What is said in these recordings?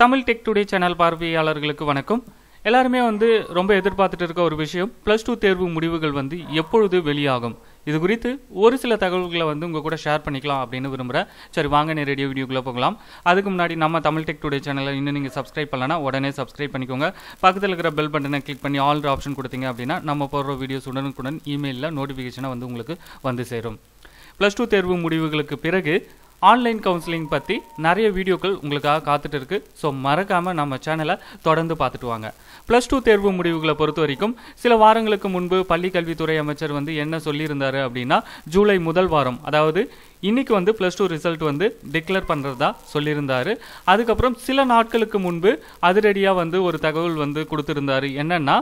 Tamil tech today channel பார்வையாளர்களுக்கு வணக்கம் எல்லாருமே வந்து ரொம்ப எதிர்பார்த்துட்டு இருக்க ஒரு விஷயம் ப்ளஸ் டூ தேர்வு முடிவுகள் வந்து எப்பொழுது வெளியாகும் இது குறித்து ஒரு சில தகவல்களை வந்து உங்கள் கூட ஷேர் பண்ணிக்கலாம் அப்படின்னு விரும்புகிறேன் சரி வாங்க நேரடிய வீடியோக்குள்ளே போகலாம் அதுக்கு முன்னாடி நம்ம தமிழ் டெக் டுடே சேனலை இன்னும் நீங்கள் சப்ஸ்கிரைப் பண்ணலன்னா உடனே சப்ஸ்கிரைப் பண்ணிக்கோங்க பக்கத்தில் இருக்கிற பெல் பட்டனை கிளிக் பண்ணி ஆல் ஆப்ஷன் கொடுத்தீங்க அப்படின்னா நம்ம போடுற வீடியோஸ் உடனுக்குடன் இமெயிலில் நோட்டிஃபிகேஷனாக வந்து உங்களுக்கு வந்து சேரும் ப்ளஸ் டூ தேர்வு முடிவுகளுக்கு பிறகு ஆன்லைன் கவுன்சிலிங் பற்றி நிறைய வீடியோக்கள் உங்களுக்காக காத்துட்டு இருக்கு ஸோ மறக்காமல் நம்ம சேனலை தொடர்ந்து பார்த்துட்டு வாங்க ப்ளஸ் டூ தேர்வு முடிவுகளை பொறுத்த வரைக்கும் சில வாரங்களுக்கு முன்பு பள்ளிக்கல்வித்துறை அமைச்சர் வந்து என்ன சொல்லியிருந்தார் அப்படின்னா ஜூலை முதல் வாரம் அதாவது இன்றைக்கி வந்து ப்ளஸ் டூ ரிசல்ட் வந்து டிக்ளேர் பண்ணுறதா சொல்லியிருந்தார் அதுக்கப்புறம் சில நாட்களுக்கு முன்பு அதிரடியாக வந்து ஒரு தகவல் வந்து கொடுத்துருந்தாரு என்னென்னா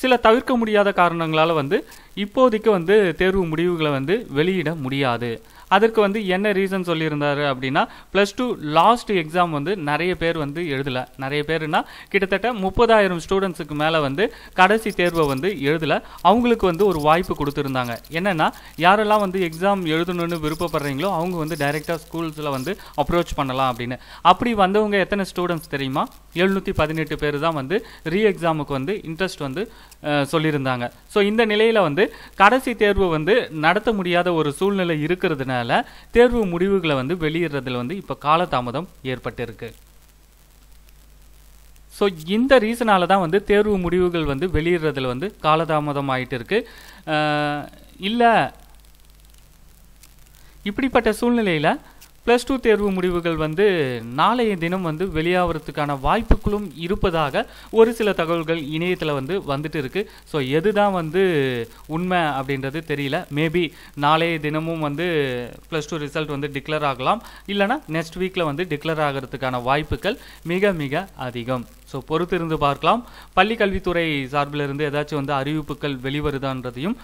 சில தவிர்க்க முடியாத காரணங்களால் வந்து இப்போதைக்கு வந்து தேர்வு முடிவுகளை வந்து வெளியிட முடியாது அதற்கு வந்து என்ன ரீசன் சொல்லியிருந்தாரு அப்படின்னா ப்ளஸ் டூ லாஸ்ட் எக்ஸாம் வந்து நிறைய பேர் வந்து எழுதலை நிறைய பேர்னா கிட்டத்தட்ட முப்பதாயிரம் ஸ்டூடெண்ட்ஸுக்கு மேலே வந்து கடைசி தேர்வை வந்து எழுதலை அவங்களுக்கு வந்து ஒரு வாய்ப்பு கொடுத்துருந்தாங்க என்னென்னா யாரெல்லாம் வந்து எக்ஸாம் எழுதணும்னு விருப்பப்படுறீங்களோ அவங்க வந்து டைரெக்டாக ஸ்கூல்ஸில் வந்து அப்ரோச் பண்ணலாம் அப்படின்னு அப்படி வந்தவங்க எத்தனை ஸ்டூடெண்ட்ஸ் தெரியுமா எழுநூற்றி பதினெட்டு பேர் தான் வந்து ரீ எக்ஸாமுக்கு வந்து இன்ட்ரெஸ்ட் வந்து சொல்லியிருந்தாங்க ஸோ இந்த நிலையில் வந்து கடைசி தேர்வு வந்து நடத்த முடியாத ஒரு சூழ்நிலை இருக்கிறதுனால தேர்வு முடிவுகளை வந்து வெளியிடுறதுல வந்து இப்போ காலதாமதம் ஏற்பட்டிருக்கு ஸோ இந்த ரீசனால தான் வந்து தேர்வு முடிவுகள் வந்து வெளியிடுறதுல வந்து காலதாமதம் ஆகிட்டு இருக்கு இல்லை இப்படிப்பட்ட சூழ்நிலையில் ப்ளஸ் டூ தேர்வு முடிவுகள் வந்து நாளைய தினம் வந்து வெளியாகிறதுக்கான வாய்ப்புகளும் இருப்பதாக ஒரு சில தகவல்கள் இணையத்தில் வந்து வந்துட்டு இருக்கு ஸோ எது தான் வந்து உண்மை அப்படின்றது தெரியல மேபி நாளைய தினமும் வந்து ப்ளஸ் டூ ரிசல்ட் வந்து டிக்ளேர் ஆகலாம் இல்லைனா நெக்ஸ்ட் வீக்கில் வந்து டிக்ளேர் ஆகிறதுக்கான வாய்ப்புகள் மிக மிக அதிகம் ஸோ பொறுத்து இருந்து பார்க்கலாம் பள்ளிக்கல்வித்துறை கல்வித்துறை சார்பில் இருந்து ஏதாச்சும் வந்து அறிவிப்புகள் வெளிவருதான்றதையும்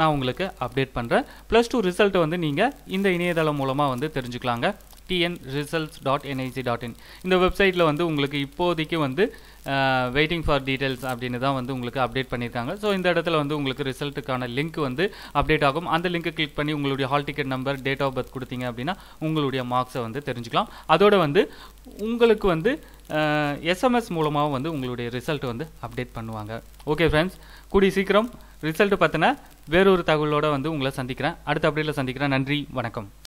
நான் உங்களுக்கு அப்டேட் பண்ணுறேன் ப்ளஸ் டூ ரிசல்ட் வந்து நீங்கள் இந்த இணையதளம் மூலமாக வந்து தெரிஞ்சுக்கலாங்க TN results dot NIC dot in இந்த வெப்சைட்டில் வந்து உங்களுக்கு இப்போதைக்கு வந்து வெயிட்டிங் ஃபார் டீட்டெயில்ஸ் அப்படின்னு தான் வந்து உங்களுக்கு அப்டேட் பண்ணியிருக்காங்க ஸோ இந்த இடத்துல வந்து உங்களுக்கு ரிசல்ட்டுக்கான லிங்க் வந்து அப்டேட் ஆகும் அந்த லிங்க்கை கிளிக் பண்ணி உங்களுடைய hall ticket number date of birth கொடுத்தீங்க அப்படின்னா உங்களுடைய மார்க்ஸை வந்து தெரிஞ்சுக்கலாம் அதோட வந்து உங்களுக்கு வந்து எஸ்எம்எஸ் மூலமாகவும் வந்து உங்களுடைய ரிசல்ட் வந்து அப்டேட் பண்ணுவாங்க ஓகே ஃப்ரெண்ட்ஸ் கூடிய சீக்கிரம் ரிசல்ட் பார்த்தினா வேறொரு தகவலோடு வந்து உங்களை சந்திக்கிறேன் அடுத்த அப்டேட்டில் சந்திக்கிறேன் நன்றி வணக்கம்